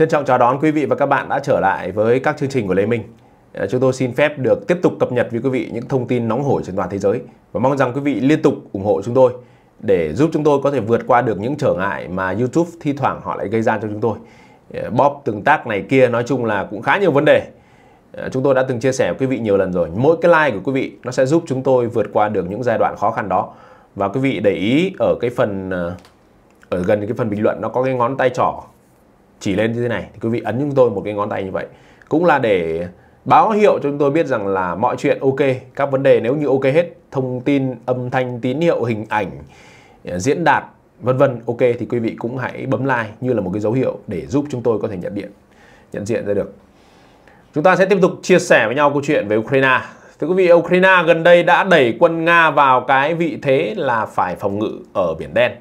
Trân trọng chào đón quý vị và các bạn đã trở lại với các chương trình của Lê Minh. Ờ, chúng tôi xin phép được tiếp tục cập nhật với quý vị những thông tin nóng hổi trên toàn thế giới và mong rằng quý vị liên tục ủng hộ chúng tôi để giúp chúng tôi có thể vượt qua được những trở ngại mà YouTube thi thoảng họ lại gây ra cho chúng tôi. Ờ, Bóp tương tác này kia nói chung là cũng khá nhiều vấn đề. Ờ, chúng tôi đã từng chia sẻ với quý vị nhiều lần rồi. Mỗi cái like của quý vị nó sẽ giúp chúng tôi vượt qua được những giai đoạn khó khăn đó. Và quý vị để ý ở cái phần ở gần cái phần bình luận nó có cái ngón tay trỏ chỉ lên như thế này thì quý vị ấn chúng tôi một cái ngón tay như vậy cũng là để báo hiệu cho chúng tôi biết rằng là mọi chuyện ok các vấn đề nếu như ok hết thông tin âm thanh tín hiệu hình ảnh ờ, diễn đạt vân vân ok thì quý vị cũng hãy bấm like như là một cái dấu hiệu để giúp chúng tôi có thể nhận điện nhận diện ra được chúng ta sẽ tiếp tục chia sẻ với nhau câu chuyện về Ukraine thưa quý vị Ukraine gần đây đã đẩy quân Nga vào cái vị thế là phải phòng ngự ở biển đen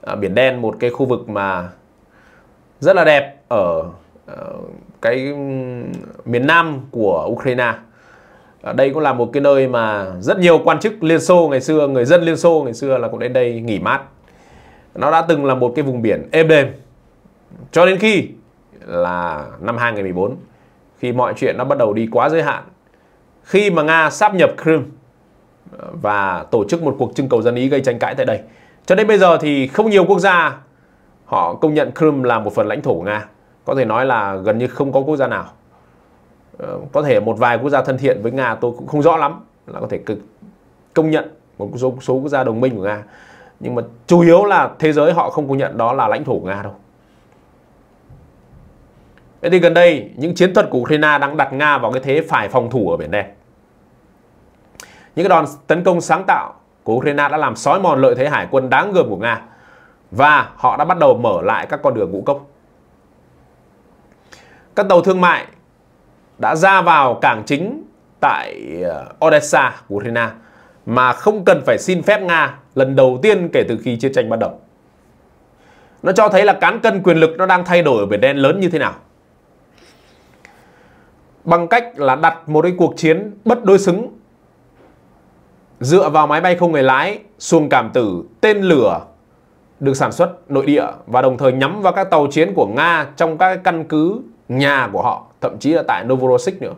ở ờ, biển đen một cái khu vực mà rất là đẹp ở ờ, cái miền Nam của Ukraine. Ở đây cũng là một cái nơi mà rất nhiều quan chức Liên Xô ngày xưa, người dân Liên Xô ngày xưa là cũng đến đây nghỉ mát. Nó đã từng là một cái vùng biển êm đềm. Cho đến khi là năm 2014 khi mọi chuyện nó bắt đầu đi quá giới hạn. Khi mà Nga sáp nhập Crimea ờ, và tổ chức một cuộc trưng cầu dân ý gây tranh cãi tại đây. Cho đến bây giờ thì không nhiều quốc gia họ công nhận Crimea là một phần lãnh thổ Nga. Có thể nói là gần như không có quốc gia nào. Ờ, có thể một vài quốc gia thân thiện với Nga tôi cũng không rõ lắm là có thể cực công nhận một số, số quốc gia đồng minh của Nga. Nhưng mà chủ yếu là thế giới họ không công nhận đó là lãnh thổ của Nga đâu. Vậy thì gần đây, những chiến thuật của Ukraine đang đặt Nga vào cái thế phải phòng thủ ở Biển Đen. Những cái đòn tấn công sáng tạo của Ukraine đã làm sói mòn lợi thế hải quân đáng gờm của Nga và họ đã bắt đầu mở lại các con đường ngũ cốc. Các tàu thương mại đã ra vào cảng chính tại ờ, Odessa của Ukraine mà không cần phải xin phép Nga lần đầu tiên kể từ khi chiến tranh bắt đầu. Nó cho thấy là cán cân quyền lực nó đang thay đổi ở Biển Đen lớn như thế nào. Bằng cách là đặt một cái cuộc chiến bất đối xứng dựa vào máy bay không người lái, xuồng cảm tử, tên lửa được sản xuất nội địa và đồng thời nhắm vào các tàu chiến của Nga trong các căn cứ nhà của họ, thậm chí là tại Novorossiysk nữa.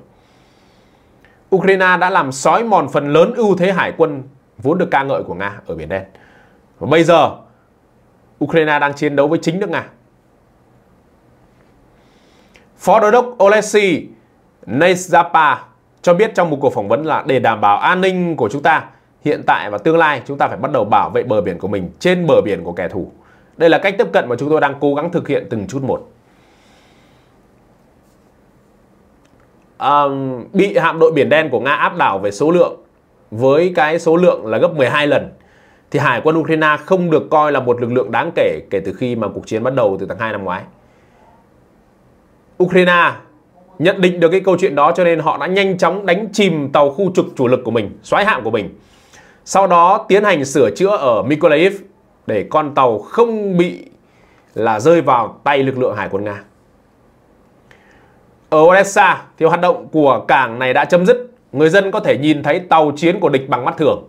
Ukraine đã làm sói mòn phần lớn ưu thế hải quân vốn được ca ngợi của Nga ở Biển Đen. Và bây giờ, Ukraine đang chiến đấu với chính nước Nga. Phó Đô đốc Oleksiy Nezapa cho biết trong một cuộc phỏng vấn là để đảm bảo an ninh của chúng ta, hiện tại và tương lai chúng ta phải bắt đầu bảo vệ bờ biển của mình trên bờ biển của kẻ thù. Đây là cách tiếp cận mà chúng tôi đang cố gắng thực hiện từng chút một. À, bị hạm đội biển đen của Nga áp đảo về số lượng với cái số lượng là gấp 12 lần thì Hải quân Ukraine không được coi là một lực lượng đáng kể kể từ khi mà cuộc chiến bắt đầu từ tháng 2 năm ngoái. Ukraine nhận định được cái câu chuyện đó cho nên họ đã nhanh chóng đánh chìm tàu khu trục chủ lực của mình, xoáy hạm của mình. Sau đó tiến hành sửa chữa ở Mykolaiv để con tàu không bị là rơi vào tay lực lượng hải quân Nga. Ở Odessa thì hoạt động của cảng này đã chấm dứt. Người dân có thể nhìn thấy tàu chiến của địch bằng mắt thường.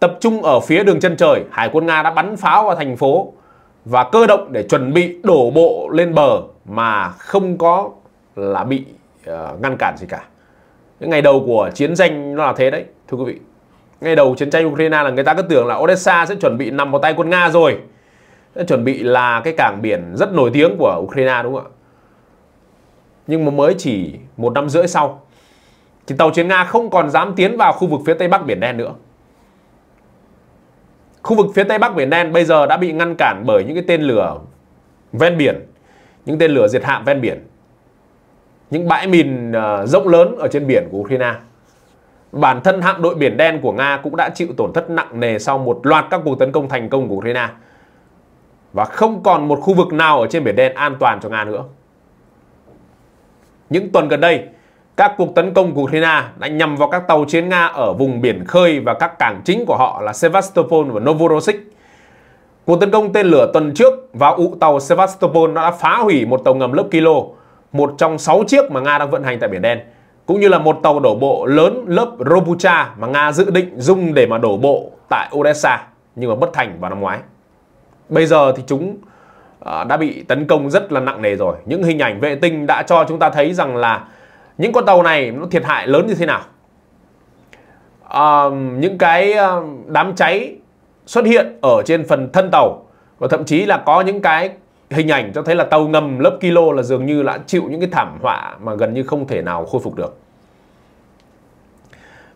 Tập trung ở phía đường chân trời, hải quân Nga đã bắn pháo vào thành phố và cơ động để chuẩn bị đổ bộ lên bờ mà không có là bị uh, ngăn cản gì cả. Những ngày đầu của chiến tranh nó là thế đấy, thưa quý vị ngay đầu chiến tranh Ukraine là người ta cứ tưởng là Odessa sẽ chuẩn bị nằm vào tay quân Nga rồi sẽ chuẩn bị là cái cảng biển rất nổi tiếng của Ukraine đúng không ạ nhưng mà mới chỉ một năm rưỡi sau thì tàu chiến Nga không còn dám tiến vào khu vực phía tây bắc biển đen nữa khu vực phía tây bắc biển đen bây giờ đã bị ngăn cản bởi những cái tên lửa ven biển những tên lửa diệt hạm ven biển những bãi mìn ờ, rộng lớn ở trên biển của Ukraine Bản thân hạm đội Biển Đen của Nga cũng đã chịu tổn thất nặng nề sau một loạt các cuộc tấn công thành công của Ukraine. Và không còn một khu vực nào ở trên Biển Đen an toàn cho Nga nữa. Những tuần gần đây, các cuộc tấn công của Ukraine đã nhằm vào các tàu chiến Nga ở vùng biển khơi và các cảng chính của họ là Sevastopol và Novorossiysk. Cuộc tấn công tên lửa tuần trước vào ụ tàu Sevastopol đã phá hủy một tàu ngầm lớp Kilo, một trong 6 chiếc mà Nga đang vận hành tại Biển Đen cũng như là một tàu đổ bộ lớn lớp Robucha mà Nga dự định dùng để mà đổ bộ tại Odessa nhưng mà bất thành vào năm ngoái. Bây giờ thì chúng à, đã bị tấn công rất là nặng nề rồi. Những hình ảnh vệ tinh đã cho chúng ta thấy rằng là những con tàu này nó thiệt hại lớn như thế nào. À, những cái ờ, đám cháy xuất hiện ở trên phần thân tàu và thậm chí là có những cái hình ảnh cho thấy là tàu ngầm lớp kilo là dường như đã chịu những cái thảm họa mà gần như không thể nào khôi phục được.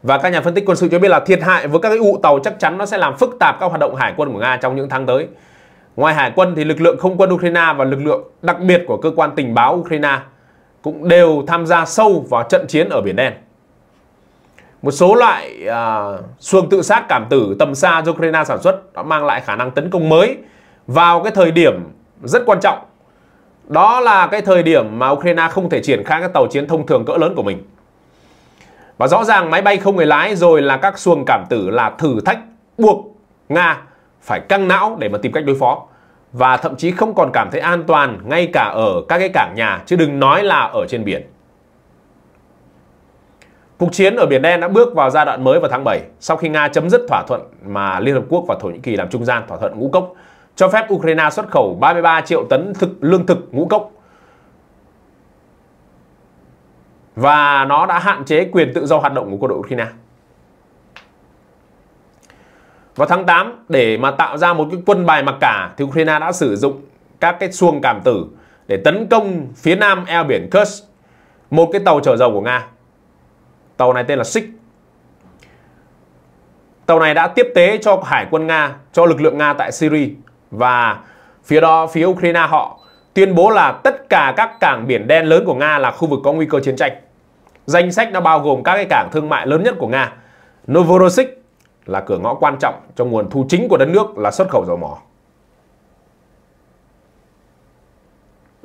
Và các nhà phân tích quân sự cho biết là thiệt hại với các cái vụ tàu chắc chắn nó sẽ làm phức tạp các hoạt động hải quân của Nga trong những tháng tới. Ngoài hải quân thì lực lượng không quân Ukraine và lực lượng đặc biệt của cơ quan tình báo Ukraine cũng đều tham gia sâu vào trận chiến ở Biển Đen. Một số loại à, xuồng tự sát cảm tử tầm xa do Ukraine sản xuất đã mang lại khả năng tấn công mới vào cái thời điểm rất quan trọng đó là cái thời điểm mà Ukraine không thể triển khai các tàu chiến thông thường cỡ lớn của mình. Và rõ ràng máy bay không người lái rồi là các xuồng cảm tử là thử thách buộc Nga phải căng não để mà tìm cách đối phó. Và thậm chí không còn cảm thấy an toàn ngay cả ở các cái cảng nhà chứ đừng nói là ở trên biển. Cuộc chiến ở Biển Đen đã bước vào giai đoạn mới vào tháng 7 sau khi Nga chấm dứt thỏa thuận mà Liên Hợp Quốc và Thổ Nhĩ Kỳ làm trung gian thỏa thuận ngũ cốc cho phép Ukraine xuất khẩu 33 triệu tấn thực lương thực ngũ cốc. Và nó đã hạn chế quyền tự do hoạt động của quân đội Ukraine. Vào tháng 8, để mà tạo ra một cái quân bài mặc cả thì Ukraine đã sử dụng các cái xuồng cảm tử để tấn công phía nam eo biển Kursk, một cái tàu chở dầu của Nga. Tàu này tên là Sik. Tàu này đã tiếp tế cho hải quân Nga, cho lực lượng Nga tại Syria và phía đó phía Ukraine họ tuyên bố là tất cả các cảng biển đen lớn của Nga là khu vực có nguy cơ chiến tranh. Danh sách nó bao gồm các cái cảng thương mại lớn nhất của Nga. Novorossiysk là cửa ngõ quan trọng trong nguồn thu chính của đất nước là xuất khẩu dầu mỏ.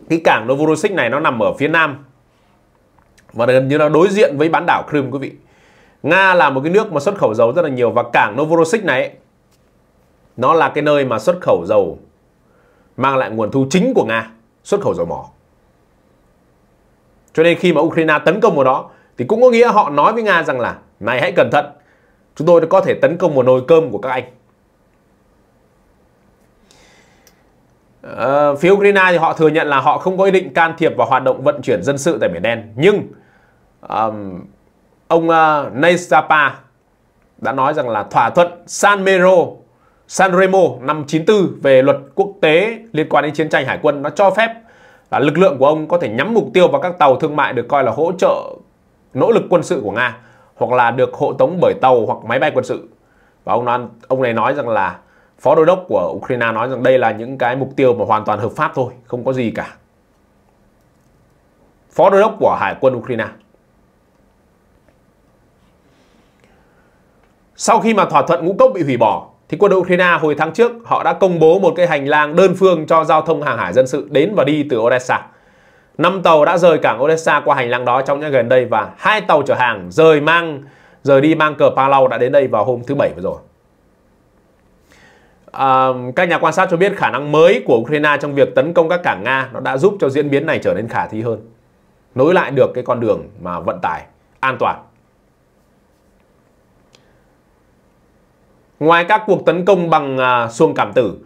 Cái cảng Novorossiysk này nó nằm ở phía nam và gần như nó đối diện với bán đảo Crimea quý vị. Nga là một cái nước mà xuất khẩu dầu rất là nhiều và cảng Novorossiysk này nó là cái nơi mà xuất khẩu dầu mang lại nguồn thu chính của Nga, xuất khẩu dầu mỏ. Cho nên khi mà Ukraine tấn công vào đó thì cũng có nghĩa họ nói với Nga rằng là này hãy cẩn thận, chúng tôi có thể tấn công một nồi cơm của các anh. Ờ, phía Ukraine thì họ thừa nhận là họ không có ý định can thiệp vào hoạt động vận chuyển dân sự tại Biển Đen. Nhưng um, ông uh, ờ, Neistapa đã nói rằng là thỏa thuận San Mero Sanremo năm 94 về luật quốc tế liên quan đến chiến tranh hải quân nó cho phép là lực lượng của ông có thể nhắm mục tiêu vào các tàu thương mại được coi là hỗ trợ nỗ lực quân sự của Nga hoặc là được hộ tống bởi tàu hoặc máy bay quân sự. Và ông nói, ông này nói rằng là phó đô đốc của Ukraine nói rằng đây là những cái mục tiêu mà hoàn toàn hợp pháp thôi, không có gì cả. Phó đô đốc của Hải quân Ukraine. Sau khi mà thỏa thuận ngũ cốc bị hủy bỏ thì quân đội Ukraine hồi tháng trước họ đã công bố một cái hành lang đơn phương cho giao thông hàng hải dân sự đến và đi từ Odessa. Năm tàu đã rời cảng Odessa qua hành lang đó trong những gần đây và hai tàu chở hàng rời mang rời đi mang cờ Palau đã đến đây vào hôm thứ bảy vừa rồi. À, các nhà quan sát cho biết khả năng mới của Ukraine trong việc tấn công các cảng Nga nó đã giúp cho diễn biến này trở nên khả thi hơn. Nối lại được cái con đường mà vận tải an toàn. Ngoài các cuộc tấn công bằng uh, xuông cảm tử,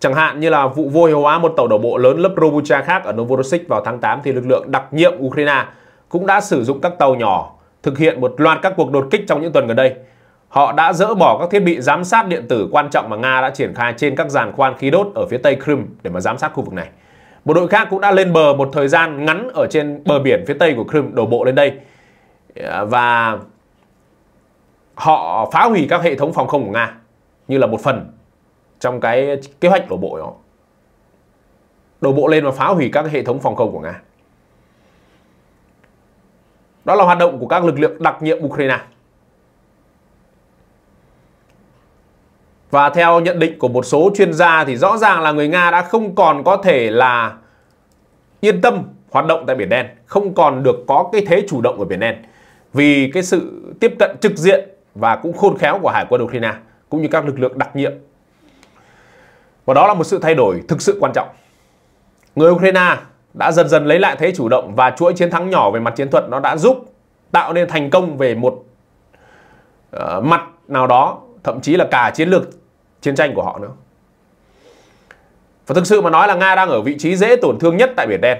chẳng hạn như là vụ vô hiệu hóa một tàu đổ bộ lớn lớp Robucha khác ở Novorossiysk vào tháng 8 thì lực lượng đặc nhiệm Ukraine cũng đã sử dụng các tàu nhỏ thực hiện một loạt các cuộc đột kích trong những tuần gần đây. Họ đã dỡ bỏ các thiết bị giám sát điện tử quan trọng mà Nga đã triển khai trên các giàn khoan khí đốt ở phía tây Crimea để mà giám sát khu vực này. một đội khác cũng đã lên bờ một thời gian ngắn ở trên bờ biển phía tây của Crimea đổ bộ lên đây. À, và họ phá hủy các hệ thống phòng không của Nga như là một phần trong cái kế hoạch đổ bộ đó. Đổ bộ lên và phá hủy các hệ thống phòng không của Nga. Đó là hoạt động của các lực lượng đặc nhiệm Ukraine. Và theo nhận định của một số chuyên gia thì rõ ràng là người Nga đã không còn có thể là yên tâm hoạt động tại Biển Đen, không còn được có cái thế chủ động ở Biển Đen. Vì cái sự tiếp cận trực diện và cũng khôn khéo của Hải quân Ukraine cũng như các lực lượng đặc nhiệm. Và đó là một sự thay đổi thực sự quan trọng. Người Ukraine đã dần dần lấy lại thế chủ động và chuỗi chiến thắng nhỏ về mặt chiến thuật nó đã giúp tạo nên thành công về một uh, mặt nào đó, thậm chí là cả chiến lược chiến tranh của họ nữa. Và thực sự mà nói là Nga đang ở vị trí dễ tổn thương nhất tại Biển Đen.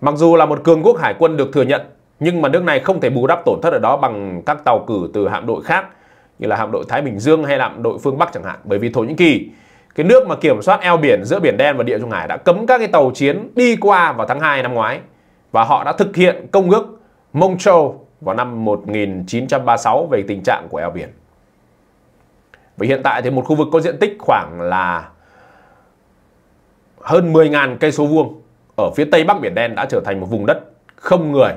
Mặc dù là một cường quốc hải quân được thừa nhận nhưng mà nước này không thể bù đắp tổn thất ở đó bằng các tàu cử từ hạm đội khác như là hạm đội Thái Bình Dương hay là hạm đội phương Bắc chẳng hạn bởi vì Thổ Nhĩ Kỳ cái nước mà kiểm soát eo biển giữa Biển Đen và Địa Trung Hải đã cấm các cái tàu chiến đi qua vào tháng 2 năm ngoái và họ đã thực hiện công ước Montreux vào năm 1936 về tình trạng của eo biển. Và hiện tại thì một khu vực có diện tích khoảng là hơn 10.000 cây số vuông ở phía tây bắc Biển Đen đã trở thành một vùng đất không người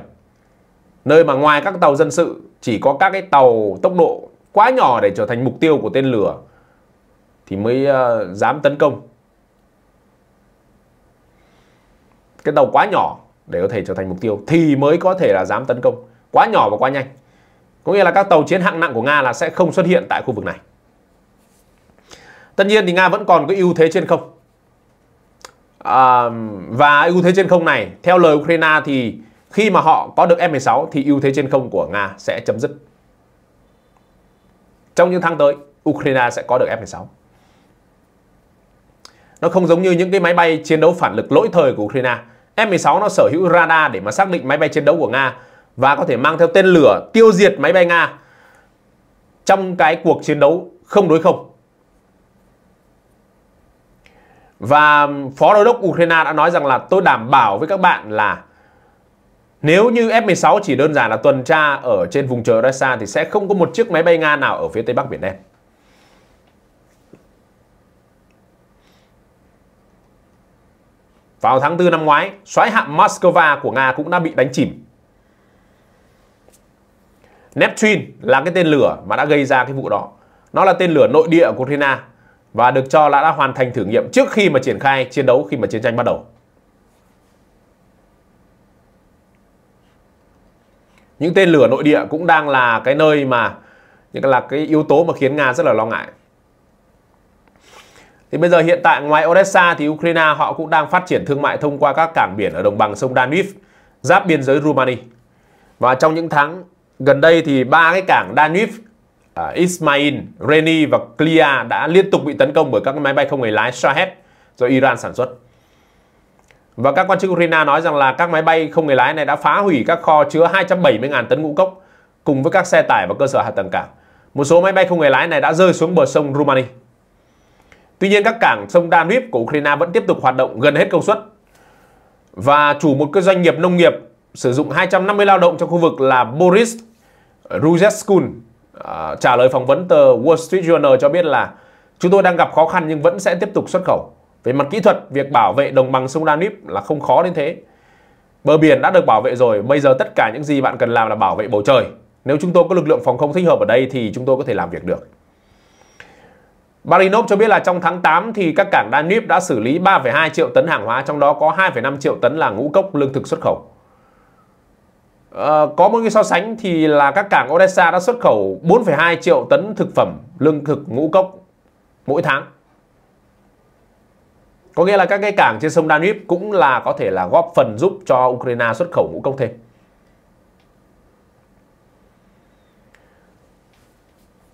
nơi mà ngoài các tàu dân sự chỉ có các cái tàu tốc độ quá nhỏ để trở thành mục tiêu của tên lửa thì mới uh, dám tấn công. Cái tàu quá nhỏ để có thể trở thành mục tiêu thì mới có thể là dám tấn công. Quá nhỏ và quá nhanh. Có nghĩa là các tàu chiến hạng nặng của Nga là sẽ không xuất hiện tại khu vực này. Tất nhiên thì Nga vẫn còn có ưu thế trên không. À, và ưu thế trên không này theo lời Ukraine thì khi mà họ có được F-16 thì ưu thế trên không của Nga sẽ chấm dứt. Trong những tháng tới, Ukraine sẽ có được F-16. Nó không giống như những cái máy bay chiến đấu phản lực lỗi thời của Ukraine. F-16 nó sở hữu radar để mà xác định máy bay chiến đấu của Nga và có thể mang theo tên lửa tiêu diệt máy bay Nga trong cái cuộc chiến đấu không đối không. Và phó đô đốc Ukraine đã nói rằng là tôi đảm bảo với các bạn là nếu như F-16 chỉ đơn giản là tuần tra ở trên vùng trời Russia thì sẽ không có một chiếc máy bay Nga nào ở phía Tây Bắc Biển Đen. Vào tháng 4 năm ngoái, xoáy hạm Moscow của Nga cũng đã bị đánh chìm. Neptune là cái tên lửa mà đã gây ra cái vụ đó. Nó là tên lửa nội địa của Ukraine và được cho là đã hoàn thành thử nghiệm trước khi mà triển khai chiến đấu khi mà chiến tranh bắt đầu. những tên lửa nội địa cũng đang là cái nơi mà những là cái yếu tố mà khiến Nga rất là lo ngại. Thì bây giờ hiện tại ngoài Odessa thì Ukraine họ cũng đang phát triển thương mại thông qua các cảng biển ở đồng bằng sông Danube, giáp biên giới Rumani. Và trong những tháng gần đây thì ba cái cảng Danube, à, Ismail, Reni và Klia đã liên tục bị tấn công bởi các máy bay không người lái Shahed do Iran sản xuất. Và các quan chức Ukraine nói rằng là các máy bay không người lái này đã phá hủy các kho chứa 270.000 tấn ngũ cốc cùng với các xe tải và cơ sở hạ tầng cảng. Một số máy bay không người lái này đã rơi xuống bờ sông Rumani. Tuy nhiên các cảng sông Danube của Ukraine vẫn tiếp tục hoạt động gần hết công suất. Và chủ một cái doanh nghiệp nông nghiệp sử dụng 250 lao động trong khu vực là Boris Ruzeskun à, trả lời phỏng vấn tờ Wall Street Journal cho biết là chúng tôi đang gặp khó khăn nhưng vẫn sẽ tiếp tục xuất khẩu. Về mặt kỹ thuật, việc bảo vệ đồng bằng sông Danube là không khó đến thế. Bờ biển đã được bảo vệ rồi, bây giờ tất cả những gì bạn cần làm là bảo vệ bầu trời. Nếu chúng tôi có lực lượng phòng không thích hợp ở đây thì chúng tôi có thể làm việc được. Barinov cho biết là trong tháng 8 thì các cảng Danube đã xử lý 3,2 triệu tấn hàng hóa, trong đó có 2,5 triệu tấn là ngũ cốc lương thực xuất khẩu. À, có một cái so sánh thì là các cảng Odessa đã xuất khẩu 4,2 triệu tấn thực phẩm lương thực ngũ cốc mỗi tháng. Có nghĩa là các cái cảng trên sông Danube cũng là có thể là góp phần giúp cho Ukraine xuất khẩu ngũ cốc thêm.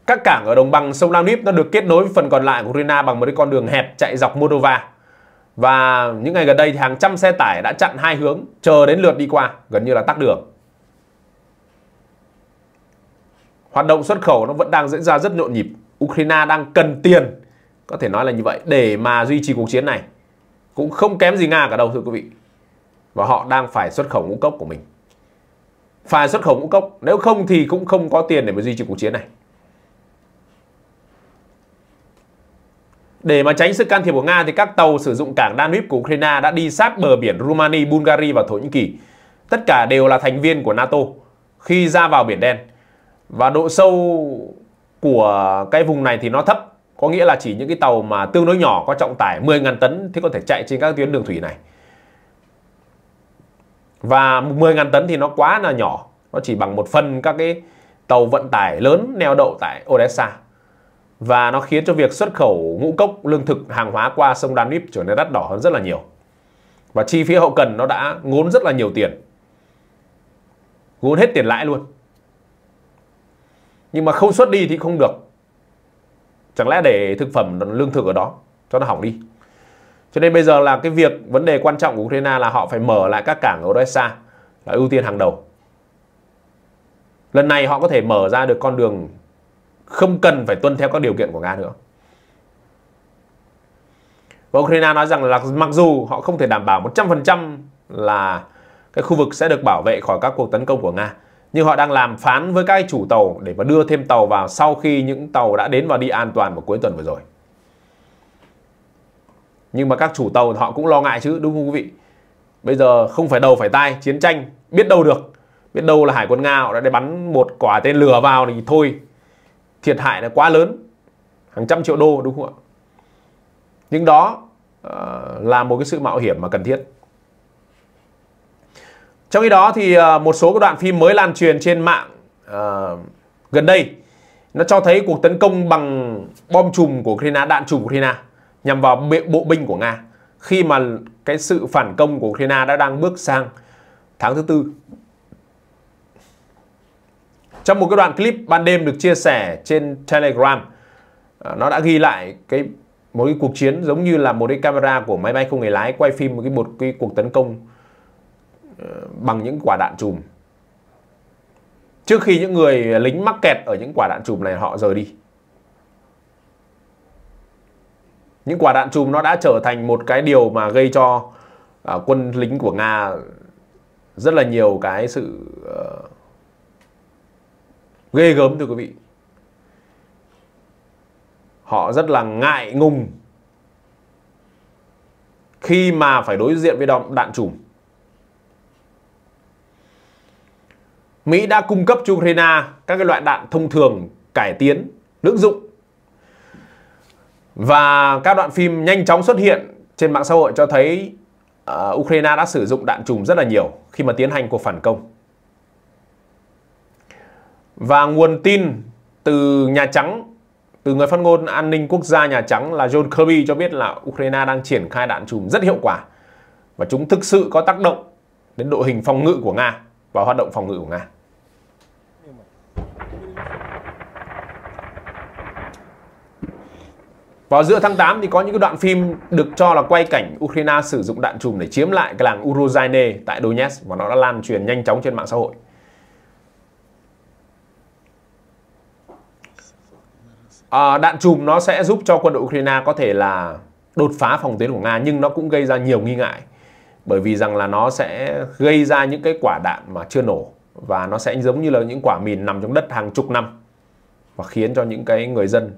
Các cảng ở đồng bằng sông Danube nó được kết nối với phần còn lại của Ukraine bằng một cái con đường hẹp chạy dọc Moldova. Và những ngày gần đây thì hàng trăm xe tải đã chặn hai hướng chờ đến lượt đi qua, gần như là tắc đường. Hoạt động xuất khẩu nó vẫn đang diễn ra rất nhộn nhịp. Ukraine đang cần tiền có thể nói là như vậy để mà duy trì cuộc chiến này cũng không kém gì nga cả đâu thưa quý vị và họ đang phải xuất khẩu ngũ cốc của mình phải xuất khẩu ngũ cốc nếu không thì cũng không có tiền để mà duy trì cuộc chiến này Để mà tránh sự can thiệp của Nga thì các tàu sử dụng cảng Danube của Ukraine đã đi sát bờ biển Rumani, Bulgaria và Thổ Nhĩ Kỳ. Tất cả đều là thành viên của NATO khi ra vào Biển Đen. Và độ sâu của cái vùng này thì nó thấp có nghĩa là chỉ những cái tàu mà tương đối nhỏ có trọng tải 10.000 tấn thì có thể chạy trên các tuyến đường thủy này và 10.000 tấn thì nó quá là nhỏ nó chỉ bằng một phần các cái tàu vận tải lớn neo đậu tại Odessa và nó khiến cho việc xuất khẩu ngũ cốc lương thực hàng hóa qua sông Danube trở nên đắt đỏ hơn rất là nhiều và chi phí hậu cần nó đã ngốn rất là nhiều tiền ngốn hết tiền lãi luôn nhưng mà không xuất đi thì không được chẳng lẽ để thực phẩm lương thực ở đó cho nó hỏng đi cho nên bây giờ là cái việc vấn đề quan trọng của Ukraine là họ phải mở lại các cảng ở Odessa là ưu tiên hàng đầu lần này họ có thể mở ra được con đường không cần phải tuân theo các điều kiện của Nga nữa và Ukraine nói rằng là mặc dù họ không thể đảm bảo 100% là cái khu vực sẽ được bảo vệ khỏi các cuộc tấn công của Nga nhưng họ đang làm phán với các chủ tàu để mà đưa thêm tàu vào sau khi những tàu đã đến và đi an toàn vào cuối tuần vừa rồi. Nhưng mà các chủ tàu họ cũng lo ngại chứ đúng không quý vị? Bây giờ không phải đầu phải tai, chiến tranh, biết đâu được. Biết đâu là hải quân Nga họ đã bắn một quả tên lửa vào thì thôi. Thiệt hại là quá lớn. Hàng trăm triệu đô đúng không ạ? Nhưng đó uh, là một cái sự mạo hiểm mà cần thiết. Trong khi đó thì ờ, một số các đoạn phim mới lan truyền trên mạng uh, gần đây nó cho thấy cuộc tấn công bằng bom chùm của Ukraine, đạn chùm của Ukraine nhằm vào bộ binh của Nga khi mà cái sự phản công của Ukraine đã đang bước sang tháng thứ tư. Trong một cái đoạn clip ban đêm được chia sẻ trên Telegram, ờ, nó đã ghi lại cái một cái cuộc chiến giống như là một cái camera của máy bay không người lái quay phim một cái một cái cuộc tấn công bằng những quả đạn chùm trước khi những người lính mắc kẹt ở những quả đạn chùm này họ rời đi những quả đạn chùm nó đã trở thành một cái điều mà gây cho uh, quân lính của nga rất là nhiều cái sự uh, ghê gớm thưa quý vị họ rất là ngại ngùng khi mà phải đối diện với đạn chùm Mỹ đã cung cấp cho Ukraine các cái loại đạn thông thường cải tiến, lưỡng dụng. Và các đoạn phim nhanh chóng xuất hiện trên mạng xã hội cho thấy uh, Ukraine đã sử dụng đạn trùm rất là nhiều khi mà tiến hành cuộc phản công. Và nguồn tin từ Nhà Trắng, từ người phát ngôn an ninh quốc gia Nhà Trắng là John Kirby cho biết là Ukraine đang triển khai đạn trùm rất hiệu quả và chúng thực sự có tác động đến đội hình phòng ngự của Nga và hoạt động phòng ngự của Nga. Vào giữa tháng 8 thì có những cái đoạn phim được cho là quay cảnh Ukraine sử dụng đạn chùm để chiếm lại cái làng Urozhaine tại Donetsk và nó đã lan truyền nhanh chóng trên mạng xã hội. À, đạn chùm nó sẽ giúp cho quân đội Ukraine có thể là đột phá phòng tuyến của Nga nhưng nó cũng gây ra nhiều nghi ngại bởi vì rằng là nó sẽ gây ra những cái quả đạn mà chưa nổ và nó sẽ giống như là những quả mìn nằm trong đất hàng chục năm và khiến cho những cái người dân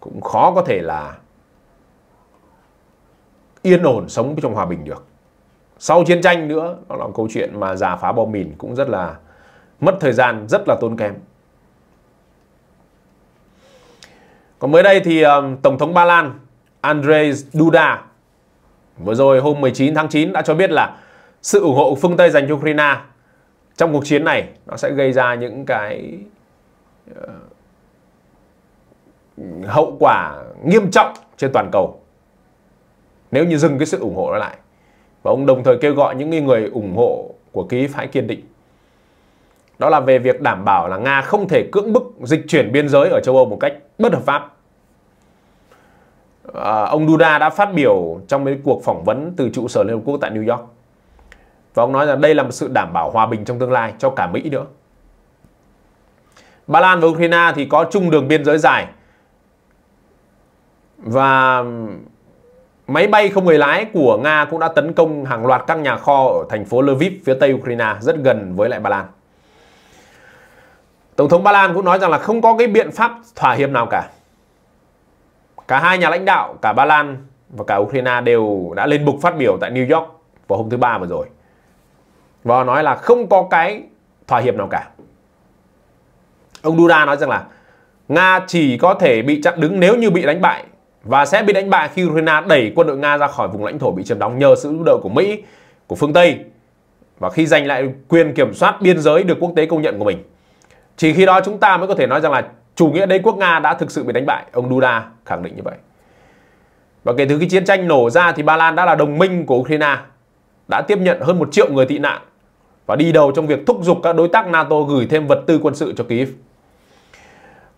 cũng khó có thể là yên ổn sống trong hòa bình được sau chiến tranh nữa đó là câu chuyện mà giả phá bom mìn cũng rất là mất thời gian rất là tốn kém còn mới đây thì um, tổng thống Ba Lan Andrzej Duda vừa rồi hôm 19 tháng 9 đã cho biết là sự ủng hộ phương Tây dành cho Ukraine trong cuộc chiến này nó sẽ gây ra những cái ờ, hậu quả nghiêm trọng trên toàn cầu nếu như dừng cái sự ủng hộ đó lại và ông đồng thời kêu gọi những người ủng hộ của ký phải kiên định đó là về việc đảm bảo là Nga không thể cưỡng bức dịch chuyển biên giới ở châu Âu một cách bất hợp pháp. À, ông Duda đã phát biểu trong cái cuộc phỏng vấn từ trụ sở Liên Hợp Quốc tại New York. Và ông nói rằng đây là một sự đảm bảo hòa bình trong tương lai cho cả Mỹ nữa. Ba Lan và Ukraine thì có chung đường biên giới dài và máy bay không người lái của Nga cũng đã tấn công hàng loạt các nhà kho ở thành phố Lviv phía tây Ukraine rất gần với lại Ba Lan. Tổng thống Ba Lan cũng nói rằng là không có cái biện pháp thỏa hiệp nào cả. Cả hai nhà lãnh đạo, cả Ba Lan và cả Ukraine đều đã lên bục phát biểu tại New York vào hôm thứ Ba vừa rồi. Và nói là không có cái thỏa hiệp nào cả. Ông Duda nói rằng là Nga chỉ có thể bị chặn đứng nếu như bị đánh bại và sẽ bị đánh bại khi Ukraine đẩy quân đội Nga ra khỏi vùng lãnh thổ bị chiếm đóng nhờ sự giúp đỡ của Mỹ, của phương Tây và khi giành lại quyền kiểm soát biên giới được quốc tế công nhận của mình. Chỉ khi đó chúng ta mới có thể nói rằng là chủ nghĩa đế quốc Nga đã thực sự bị đánh bại, ông Duda khẳng định như vậy. Và kể từ khi chiến tranh nổ ra thì Ba Lan đã là đồng minh của Ukraine, đã tiếp nhận hơn một triệu người tị nạn và đi đầu trong việc thúc giục các đối tác NATO gửi thêm vật tư quân sự cho Kyiv.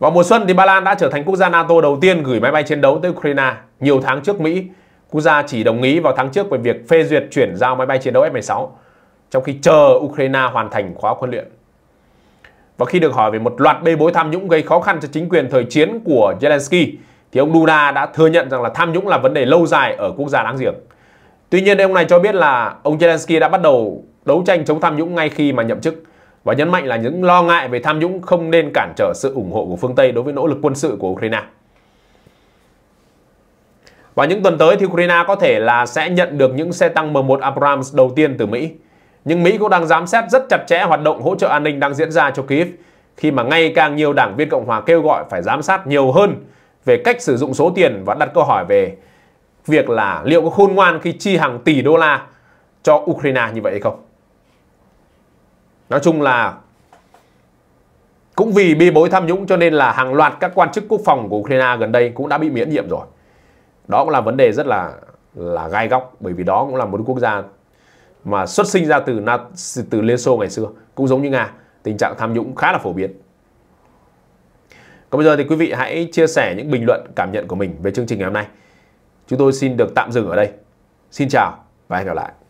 Vào mùa xuân thì Ba Lan đã trở thành quốc gia NATO đầu tiên gửi máy bay chiến đấu tới Ukraine nhiều tháng trước Mỹ. Quốc gia chỉ đồng ý vào tháng trước về việc phê duyệt chuyển giao máy bay chiến đấu F-16, trong khi chờ Ukraine hoàn thành khóa huấn luyện. Và khi được hỏi về một loạt bê bối tham nhũng gây khó khăn cho chính quyền thời chiến của Zelensky, thì ông Duda đã thừa nhận rằng là tham nhũng là vấn đề lâu dài ở quốc gia láng giềng. Tuy nhiên, ông này cho biết là ông Zelensky đã bắt đầu đấu tranh chống tham nhũng ngay khi mà nhậm chức – và nhấn mạnh là những lo ngại về tham nhũng không nên cản trở sự ủng hộ của phương Tây đối với nỗ lực quân sự của Ukraine. Và những tuần tới thì Ukraine có thể là sẽ nhận được những xe tăng M1 Abrams đầu tiên từ Mỹ. Nhưng Mỹ cũng đang giám sát rất chặt chẽ hoạt động hỗ trợ an ninh đang diễn ra cho Kyiv khi mà ngày càng nhiều đảng viên Cộng hòa kêu gọi phải giám sát nhiều hơn về cách sử dụng số tiền và đặt câu hỏi về việc là liệu có khôn ngoan khi chi hàng tỷ đô la cho Ukraine như vậy hay không nói chung là cũng vì bi bối tham nhũng cho nên là hàng loạt các quan chức quốc phòng của Ukraine gần đây cũng đã bị miễn nhiệm rồi đó cũng là vấn đề rất là là gai góc bởi vì đó cũng là một quốc gia mà xuất sinh ra từ từ Liên Xô ngày xưa cũng giống như Nga tình trạng tham nhũng khá là phổ biến còn bây giờ thì quý vị hãy chia sẻ những bình luận cảm nhận của mình về chương trình ngày hôm nay chúng tôi xin được tạm dừng ở đây xin chào và hẹn gặp lại